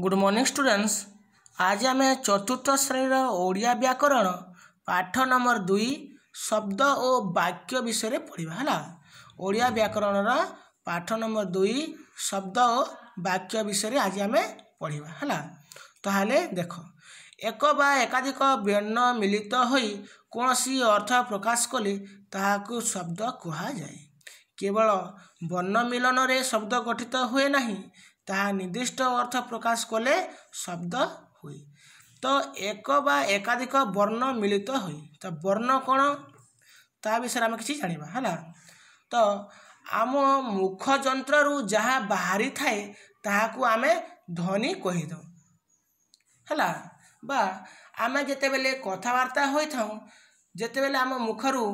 good morning students ଆଜି ଆମେ ଚତୁର୍ଥ ଶ୍ରେଣୀର ଓଡ଼ିଆ ବ୍ୟାକରଣ ପାଠ ନମ୍ବର ଦୁଇ ଶବ୍ଦ ଓ ବାକ୍ୟ ବିଷୟରେ ପଢ଼ିବା ହେଲା ଓଡ଼ିଆ ବ୍ୟାକରଣର ପାଠ ନମ୍ବର ଦୁଇ ଶବ୍ଦ ଓ ବାକ୍ୟ ବିଷୟରେ ଆଜି ଆମେ ପଢ଼ିବା ହେଲା ତାହେଲେ ଦେଖ ଏକ ବା ଏକାଧିକ ବ୍ୟର୍ଣ୍ଣ ମିଳିତ ହୋଇ କୌଣସି ଅର୍ଥ ପ୍ରକାଶ କଲେ ତାହାକୁ ଶବ୍ଦ କୁହାଯାଏ କେବଳ ବର୍ଣ୍ଣ ମିଳନରେ ଶବ୍ଦ ଗଠିତ ହୁଏ ନାହିଁ ତାହା ନିର୍ଦ୍ଦିଷ୍ଟ ଅର୍ଥ ପ୍ରକାଶ କଲେ ଶବ୍ଦ ହୁଏ ତ ଏକ ବା ଏକାଧିକ ବର୍ଣ୍ଣ ମିଳିତ ହୋଇ ତ ବର୍ଣ୍ଣ କ'ଣ ତା ବିଷୟରେ ଆମେ କିଛି ଜାଣିବା ହେଲା ତ ଆମ ମୁଖ ଯନ୍ତ୍ରରୁ ଯାହା ବାହାରିଥାଏ ତାହାକୁ ଆମେ ଧ୍ୱନି କହିଦେଉ ହେଲା ବା ଆମେ ଯେତେବେଳେ କଥାବାର୍ତ୍ତା ହୋଇଥାଉ ଯେତେବେଳେ ଆମ ମୁଖରୁ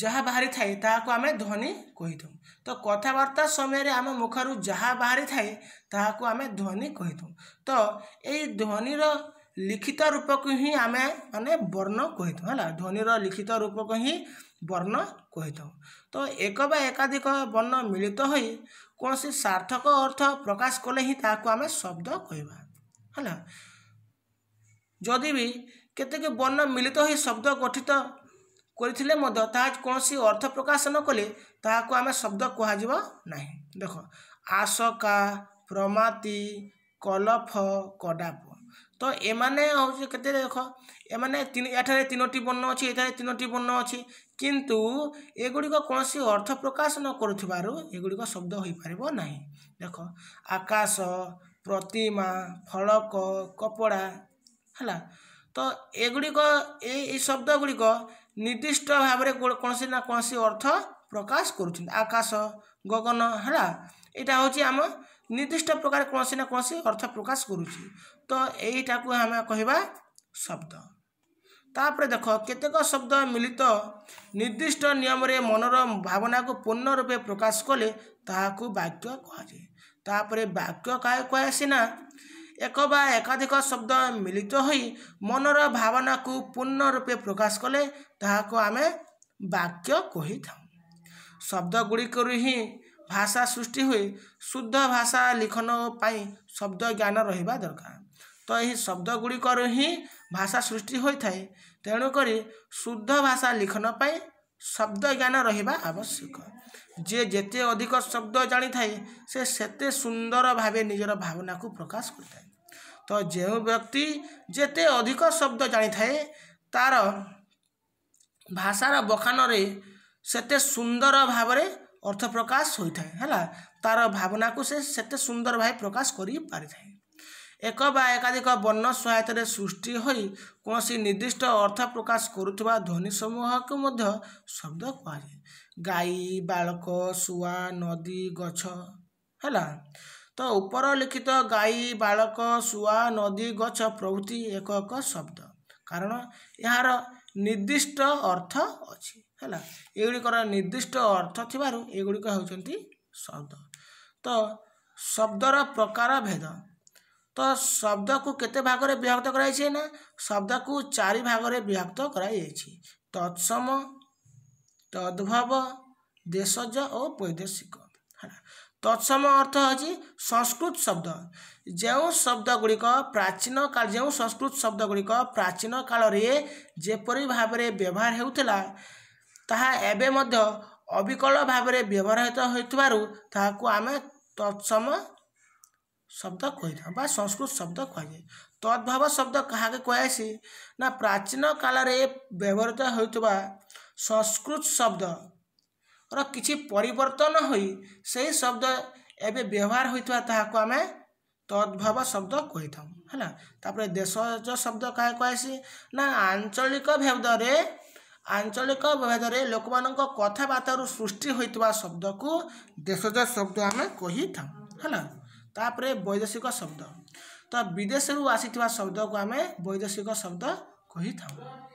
ଯାହା ବାହାରିଥାଏ ତାହାକୁ ଆମେ ଧ୍ୱନି କହିଥାଉ ତ କଥାବାର୍ତ୍ତା ସମୟରେ ଆମ ମୁଖରୁ ଯାହା ବାହାରିଥାଏ ତାହାକୁ ଆମେ ଧ୍ୱନି କହିଥାଉ ତ ଏଇ ଧ୍ୱନିର ଲିଖିତ ରୂପକୁ ହିଁ ଆମେ ମାନେ ବର୍ଣ୍ଣ କହିଥାଉ ହେଲା ଧ୍ୱନିର ଲିଖିତ ରୂପକୁ ହିଁ ବର୍ଣ୍ଣ କହିଥାଉ ତ ଏକ ବା ଏକାଧିକ ବର୍ଣ୍ଣ ମିଳିତ ହୋଇ କୌଣସି ସାର୍ଥକ ଅର୍ଥ ପ୍ରକାଶ କଲେ ହିଁ ତାହାକୁ ଆମେ ଶବ୍ଦ କହିବା ହେଲା ଯଦି ବି କେତେକ ବର୍ଣ୍ଣ ମିଳିତ ହୋଇ ଶବ୍ଦ ଗଠିତ କରିଥିଲେ ମଧ୍ୟ ତାହା କୌଣସି ଅର୍ଥ ପ୍ରକାଶ ନ କଲେ ତାହାକୁ ଆମେ ଶବ୍ଦ କୁହାଯିବ ନାହିଁ ଦେଖ ଆଶକା ପ୍ରମାତି କଲଫ କଡ଼ାପ ତ ଏମାନେ ହେଉଛି କେତେ ଦେଖ ଏମାନେ ଏଠାରେ ତିନୋଟି ବର୍ଣ୍ଣ ଅଛି ଏଠାରେ ତିନୋଟି ବର୍ଣ୍ଣ ଅଛି କିନ୍ତୁ ଏଗୁଡ଼ିକ କୌଣସି ଅର୍ଥ ପ୍ରକାଶ ନ କରୁଥିବାରୁ ଏଗୁଡ଼ିକ ଶବ୍ଦ ହୋଇପାରିବ ନାହିଁ ଦେଖ ଆକାଶ ପ୍ରତିମା ଫଳକ କପଡ଼ା ହେଲା ତ ଏଗୁଡ଼ିକ ଏଇ ଏଇ ଶବ୍ଦ ଗୁଡ଼ିକ ନିର୍ଦ୍ଦିଷ୍ଟ ଭାବରେ କୌଣସି ନା କୌଣସି ଅର୍ଥ ପ୍ରକାଶ କରୁଛନ୍ତି ଆକାଶ ଗଗନ ହେଲା ଏଇଟା ହେଉଛି ଆମ ନିର୍ଦ୍ଦିଷ୍ଟ ପ୍ରକାର କୌଣସି ନା କୌଣସି ଅର୍ଥ ପ୍ରକାଶ କରୁଛି ତ ଏଇଟାକୁ ଆମେ କହିବା ଶବ୍ଦ ତାପରେ ଦେଖ କେତେକ ଶବ୍ଦ ମିଳିତ ନିର୍ଦ୍ଦିଷ୍ଟ ନିୟମରେ ମନର ଭାବନାକୁ ପୂର୍ଣ୍ଣ ରୂପେ ପ୍ରକାଶ କଲେ ତାହାକୁ ବାକ୍ୟ କୁହାଯାଏ ତାପରେ ବାକ୍ୟ କାହାକୁ କୁହାଏ ଏକ ବା ଏକାଧିକ ଶବ୍ଦ ମିଳିତ ହୋଇ ମନର ଭାବନାକୁ ପୂର୍ଣ୍ଣ ରୂପେ ପ୍ରକାଶ କଲେ ତାହାକୁ ଆମେ ବାକ୍ୟ କହିଥାଉ ଶବ୍ଦଗୁଡ଼ିକରୁ ହିଁ ଭାଷା ସୃଷ୍ଟି ହୁଏ ଶୁଦ୍ଧ ଭାଷା ଲିଖନ ପାଇଁ ଶବ୍ଦ ଜ୍ଞାନ ରହିବା ଦରକାର ତ ଏହି ଶବ୍ଦଗୁଡ଼ିକରୁ ହିଁ ଭାଷା ସୃଷ୍ଟି ହୋଇଥାଏ ତେଣୁକରି ଶୁଦ୍ଧ ଭାଷା ଲିଖନ ପାଇଁ ଶବ୍ଦ ଜ୍ଞାନ ରହିବା ଆବଶ୍ୟକ ଯିଏ ଯେତେ ଅଧିକ ଶବ୍ଦ ଜାଣିଥାଏ ସେ ସେତେ ସୁନ୍ଦର ଭାବେ ନିଜର ଭାବନାକୁ ପ୍ରକାଶ କରିଥାଏ ତ ଯେଉଁ ବ୍ୟକ୍ତି ଯେତେ ଅଧିକ ଶବ୍ଦ ଜାଣିଥାଏ ତା'ର ଭାଷାର ବଖାନରେ ସେତେ ସୁନ୍ଦର ଭାବରେ ଅର୍ଥ ପ୍ରକାଶ ହୋଇଥାଏ ହେଲା ତା'ର ଭାବନାକୁ ସେ ସେତେ ସୁନ୍ଦର ଭାବେ ପ୍ରକାଶ କରିପାରିଥାଏ ଏକ ବା ଏକାଧିକ ବର୍ଣ୍ଣ ସହାୟତାରେ ସୃଷ୍ଟି ହୋଇ କୌଣସି ନିର୍ଦ୍ଦିଷ୍ଟ ଅର୍ଥ ପ୍ରକାଶ କରୁଥିବା ଧ୍ୱନି ସମୂହକୁ ମଧ୍ୟ ଶବ୍ଦ କୁହାଯାଏ ଗାଈ ବାଳକ ଶୁଆ ନଦୀ ଗଛ ହେଲା ତ ଉପର ଲିଖିତ ଗାଈ ବାଳକ ଶୁଆ ନଦୀ ଗଛ ପ୍ରଭୃତି ଏକ ଏକ ଶବ୍ଦ କାରଣ ଏହାର ନିର୍ଦ୍ଦିଷ୍ଟ ଅର୍ଥ ଅଛି ହେଲା ଏଗୁଡ଼ିକର ନିର୍ଦ୍ଦିଷ୍ଟ ଅର୍ଥ ଥିବାରୁ ଏଗୁଡ଼ିକ ହେଉଛନ୍ତି ଶବ୍ଦ ତ ଶବ୍ଦର ପ୍ରକାର ଭେଦ ତ ଶବ୍ଦକୁ କେତେ ଭାଗରେ ବିଭକ୍ତ କରାଯାଇଛି ନା ଶବ୍ଦକୁ ଚାରି ଭାଗରେ ବିଭକ୍ତ କରାଯାଇଛି ତତ୍ସମ ତଦ୍ଭବ ଦେଶଜ ଓ ବୈଦେଶିକ ହେଲା ତତ୍ସମ ଅର୍ଥ ହେଉଛି ସଂସ୍କୃତ ଶବ୍ଦ ଯେଉଁ ଶବ୍ଦ ଗୁଡ଼ିକ ପ୍ରାଚୀନ କାଳ ଯେଉଁ ସଂସ୍କୃତ ଶବ୍ଦ ଗୁଡ଼ିକ ପ୍ରାଚୀନ କାଳରେ ଯେପରି ଭାବରେ ବ୍ୟବହାର ହେଉଥିଲା ତାହା ଏବେ ମଧ୍ୟ ଅବିକଳ ଭାବରେ ବ୍ୟବହୃତ ହୋଇଥିବାରୁ ତାହାକୁ ଆମେ ତତ୍ସମ ଶବ୍ଦ କହିଥାଉ ବା ସଂସ୍କୃତ ଶବ୍ଦ କୁହାଯାଏ ତଦ୍ଭାବ ଶବ୍ଦ କାହାକୁ କୁହାଯାଇଛି ନା ପ୍ରାଚୀନ କାଳରେ ବ୍ୟବହୃତ ହେଉଥିବା ସଂସ୍କୃତ ଶବ୍ଦ ର କିଛି ପରିବର୍ତ୍ତନ ହୋଇ ସେହି ଶବ୍ଦ ଏବେ ବ୍ୟବହାର ହୋଇଥିବା ତାହାକୁ ଆମେ ତଦ୍ଭବ ଶବ୍ଦ କହିଥାଉ ହେଲା ତାପରେ ଦେଶଜ ଶବ୍ଦ କାହା କୁହାଯାଇଛି ନା ଆଞ୍ଚଳିକ ଭେଦରେ ଆଞ୍ଚଳିକ ଭେଦରେ ଲୋକମାନଙ୍କ କଥାବାର୍ତ୍ତାରୁ ସୃଷ୍ଟି ହୋଇଥିବା ଶବ୍ଦକୁ ଦେଶଜ ଶବ୍ଦ ଆମେ କହିଥାଉ ହେଲା ତାପରେ ବୈଦେଶିକ ଶବ୍ଦ ତ ବିଦେଶରୁ ଆସିଥିବା ଶବ୍ଦକୁ ଆମେ ବୈଦେଶିକ ଶବ୍ଦ କହିଥାଉ